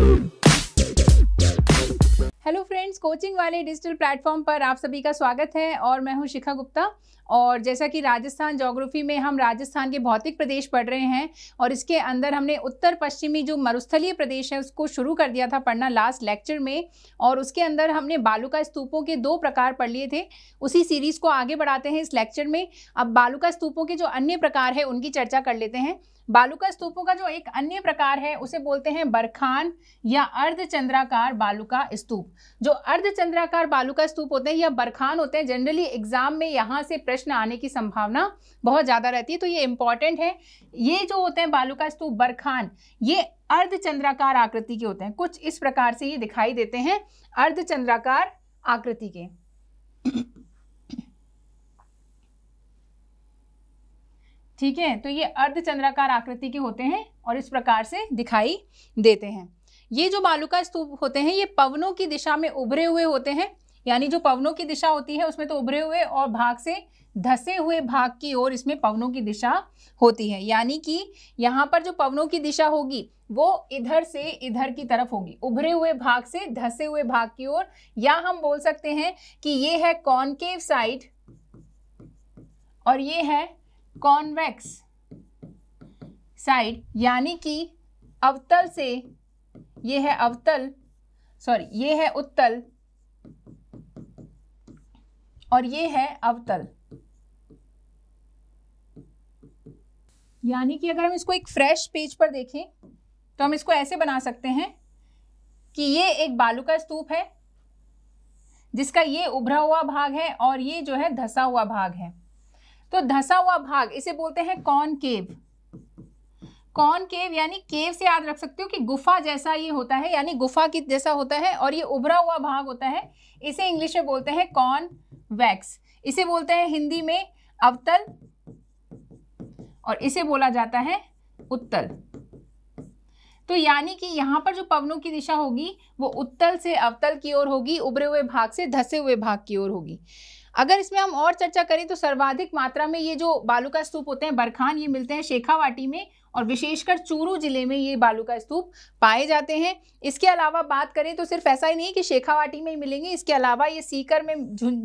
Woo! Coaching वाले digital platform पर आप सभी का स्वागत है और मैं हूं शिखा गुप्ता और जैसा कि राजस्थान जोग्राफी में हम राजस्थान के भौतिक प्रदेश पढ़ रहे हैं और इसके अंदर हमने उत्तर पश्चिमी जो मरुस्थलीय प्रदेश है उसको शुरू कर दिया था पढ़ना लास्ट लेक्चर में और उसके अंदर हमने बालुका स्तूपों के दो प्रकार पढ़ लिए थे उसी सीरीज़ को आगे बढ़ाते हैं इस लेक्चर में अब बालुका स्तूपों के जो अन्य प्रकार है उनकी चर्चा कर लेते हैं बालुका स्तूपों का जो एक अन्य प्रकार है उसे बोलते हैं बरखान या अर्धचंद्राकार बालुका स्तूप जो अर्धचंद्राकार बालू का स्तूप होते हैं या बरखान होते हैं जनरली एग्जाम में यहाँ से प्रश्न आने की संभावना बहुत ज़्यादा रहती है तो ये इंपॉर्टेंट है ये जो होते हैं बालू का स्तूप बरखान ये अर्धचंद्राकार आकृति के होते हैं कुछ इस प्रकार से ये दिखाई देते हैं अर्धचंद्राकार आकृति के ठीक है तो ये अर्धचंद्राकार आकृति के होते हैं और इस प्रकार से दिखाई देते हैं ये जो बालुका स्तूप होते हैं ये पवनों की दिशा में उभरे हुए होते हैं यानी जो पवनों की दिशा होती है उसमें तो उभरे हुए और भाग से धसे हुए भाग की ओर इसमें पवनों की दिशा होती है यानी कि यहाँ पर जो पवनों की दिशा होगी वो इधर से इधर की तरफ होगी उभरे हुए भाग से धसे हुए भाग की ओर या हम बोल सकते हैं कि ये है कॉनकेव साइड और ये है कॉन्वेक्स साइड यानी कि अवतल से ये है अवतल सॉरी ये है उत्तल और ये है अवतल यानी कि अगर हम इसको एक फ्रेश पेज पर देखें तो हम इसको ऐसे बना सकते हैं कि ये एक बालू का स्तूप है जिसका ये उभरा हुआ भाग है और ये जो है धसा हुआ भाग है तो धसा हुआ भाग इसे बोलते हैं केव कौन केव यानी केव से याद रख सकते हो कि गुफा जैसा ये होता है यानी गुफा की जैसा होता है और ये उभरा हुआ भाग होता है इसे इंग्लिश में बोलते हैं कॉन वैक्स इसे बोलते हैं हिंदी में अवतल और इसे बोला जाता है उत्तल तो यानी कि यहाँ पर जो पवनों की दिशा होगी वो उत्तल से अवतल की ओर होगी उभरे हुए भाग से धसे हुए भाग की ओर होगी अगर इसमें हम और चर्चा करें तो सर्वाधिक मात्रा में ये जो बालू का स्तूप होते हैं बरखान ये मिलते हैं शेखावाटी में और विशेषकर चूरू जिले में ये बालू का स्तूप पाए जाते हैं इसके अलावा बात करें तो सिर्फ ऐसा ही नहीं कि शेखावाटी में ही मिलेंगे इसके अलावा ये सीकर में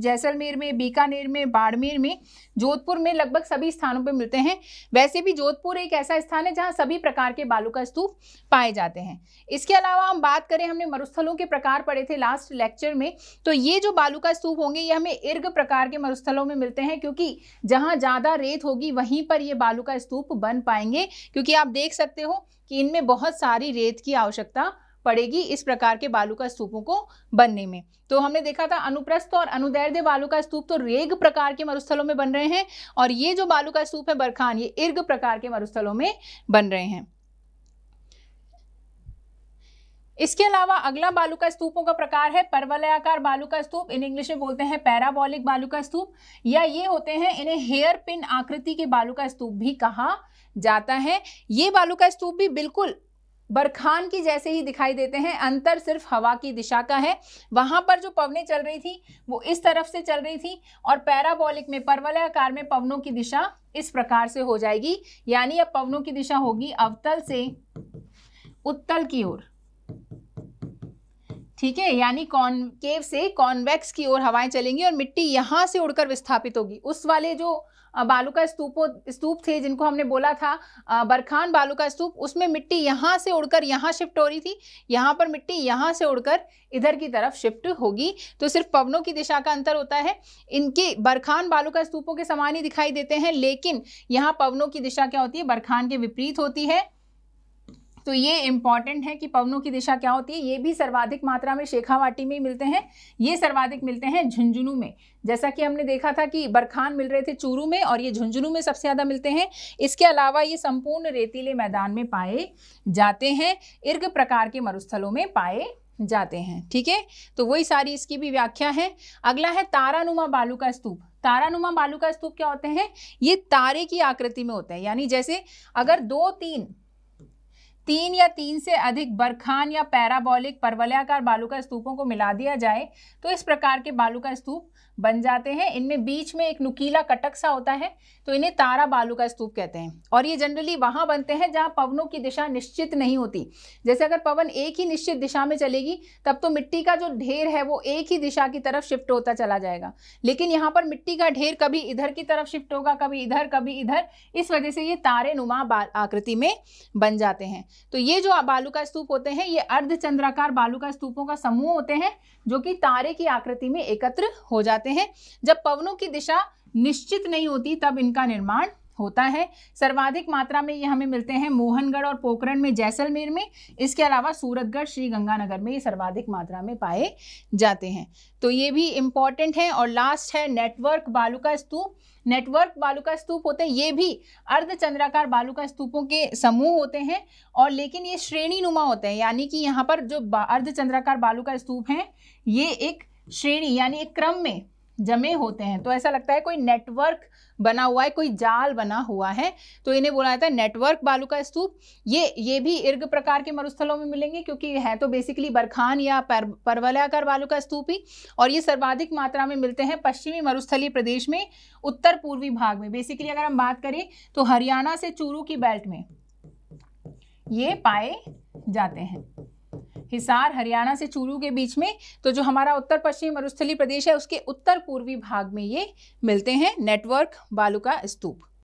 जैसलमेर में बीकानेर में बाड़मेर में जोधपुर में लगभग सभी स्थानों पर मिलते हैं वैसे भी जोधपुर एक ऐसा स्थान है जहाँ सभी प्रकार के बालू का स्तूप पाए जाते हैं इसके अलावा हम बात करें हमने मरुस्थलों के प्रकार पढ़े थे लास्ट लेक्चर में तो ये जो बालू का स्तूप होंगे ये हमें इर्ग प्रकार के मरुस्थलों में मिलते हैं क्योंकि जहां ज़्यादा रेत होगी वहीं पर ये बालू का स्तूप बन पाएंगे क्योंकि आप देख सकते हो कि इनमें बहुत सारी रेत की आवश्यकता पड़ेगी इस प्रकार के बालू का स्तूपों को बनने में तो हमने देखा था अनुप्रस्थ और अनुदैर्ध्य बालू का स्तूप तो रेग प्रकार के मरुस्थलों में बन रहे हैं और ये जो बालू का स्तूप है बरखान ये इर्ग प्रकार के मरुस्थलों में बन रहे हैं इसके अलावा अगला बालू स्तूपों का प्रकार है परवलयाकार बालू का स्तूप इन इंग्लिश में बोलते हैं पैराबॉलिक बालू का स्तूप या ये होते हैं इन्हें हेयर पिन आकृति के बालू का स्तूप भी कहा जाता है ये बालू का स्तूप भी बिल्कुल बरखान की जैसे ही दिखाई देते हैं अंतर सिर्फ हवा की दिशा का है वहाँ पर जो पवने चल रही थी वो इस तरफ से चल रही थी और पैराबॉलिक में परवलयाकार में पवनों की दिशा इस प्रकार से हो जाएगी यानी अब पवनों की दिशा होगी अवतल से उत्तल की ओर ठीक है यानी कॉनकेव से कॉन्वेक्स की ओर हवाएं चलेंगी और मिट्टी यहाँ से उड़कर विस्थापित होगी उस वाले जो का स्तूपों स्तूप थे जिनको हमने बोला था बरखान बालू का स्तूप उसमें मिट्टी यहाँ से उड़कर यहाँ शिफ्ट हो रही थी यहाँ पर मिट्टी यहाँ से उड़कर इधर की तरफ शिफ्ट होगी तो सिर्फ पवनों की दिशा का अंतर होता है इनके बरखान बालू का स्तूपों के समान ही दिखाई देते हैं लेकिन यहाँ पवनों की दिशा क्या होती है बरखान के विपरीत होती है तो ये इंपॉर्टेंट है कि पवनों की दिशा क्या होती है ये भी सर्वाधिक मात्रा में शेखावाटी में मिलते हैं ये सर्वाधिक मिलते हैं झुंझुनू में जैसा कि हमने देखा था कि बरखान मिल रहे थे चूरू में और ये झुंझुनू में सबसे ज़्यादा मिलते हैं इसके अलावा ये संपूर्ण रेतीले मैदान में पाए जाते हैं इर्ग प्रकार के मरुस्थलों में पाए जाते हैं ठीक है तो वही सारी इसकी भी व्याख्या है अगला है तारानुमा बालू का स्तूप तारानुमा बालू का स्तूप क्या होते हैं ये तारे की आकृति में होते हैं यानी जैसे अगर दो तीन तीन या तीन से अधिक बरखान या पैराबॉलिक परवलयाकार बालू स्तूपों को मिला दिया जाए तो इस प्रकार के बालू का स्तूप बन जाते हैं इनमें बीच में एक नुकीला कटक सा होता है तो इन्हें तारा बालू का स्तूप कहते हैं और ये जनरली वहाँ बनते हैं जहाँ पवनों की दिशा निश्चित नहीं होती जैसे अगर पवन एक ही निश्चित दिशा में चलेगी तब तो मिट्टी का जो ढेर है वो एक ही दिशा की तरफ शिफ्ट होता चला जाएगा लेकिन यहाँ पर मिट्टी का ढेर कभी इधर की तरफ शिफ्ट होगा कभी इधर कभी इधर इस वजह से ये तारे नुमा आकृति में बन जाते हैं तो ये जो बालू का स्तूप होते हैं ये अर्धचंद्राकार बालू का स्तूपों का समूह होते हैं जो कि तारे की आकृति में एकत्र हो जाते हैं जब पवनों की दिशा निश्चित नहीं होती तब इनका निर्माण होता है सर्वाधिक मात्रा में ये हमें मिलते हैं मोहनगढ़ और पोखरण में जैसलमेर में इसके अलावा सूरतगढ़ श्री गंगानगर में ये सर्वाधिक मात्रा में पाए जाते हैं तो ये भी इम्पॉर्टेंट है और लास्ट है नेटवर्क बालुका स्तूप नेटवर्क बालुका स्तूप होते हैं ये भी अर्धचंद्राकार बालुका स्तूपों के समूह होते हैं और लेकिन ये श्रेणी नुमा होते हैं यानी कि यहाँ पर जो अर्धचंद्राकार बालुका स्तूप हैं ये एक श्रेणी यानी एक क्रम में जमे होते हैं तो ऐसा लगता है कोई नेटवर्क बना हुआ है कोई जाल बना हुआ है तो इन्हें बोला जाता है नेटवर्क बालू का स्तूप ये ये भी इर्ग प्रकार के मरुस्थलों में मिलेंगे क्योंकि है तो बेसिकली बरखान या पर, परवलयाकार बालू का स्तूप ही और ये सर्वाधिक मात्रा में मिलते हैं पश्चिमी मरुस्थली प्रदेश में उत्तर पूर्वी भाग में बेसिकली अगर हम बात करें तो हरियाणा से चूरू की बेल्ट में ये पाए जाते हैं हिसार हरियाणा से चूरू के बीच में तो जो हमारा उत्तर पश्चिम मरुस्थली प्रदेश है उसके उत्तर पूर्वी भाग में ये मिलते हैं नेटवर्क बालू का स्तूप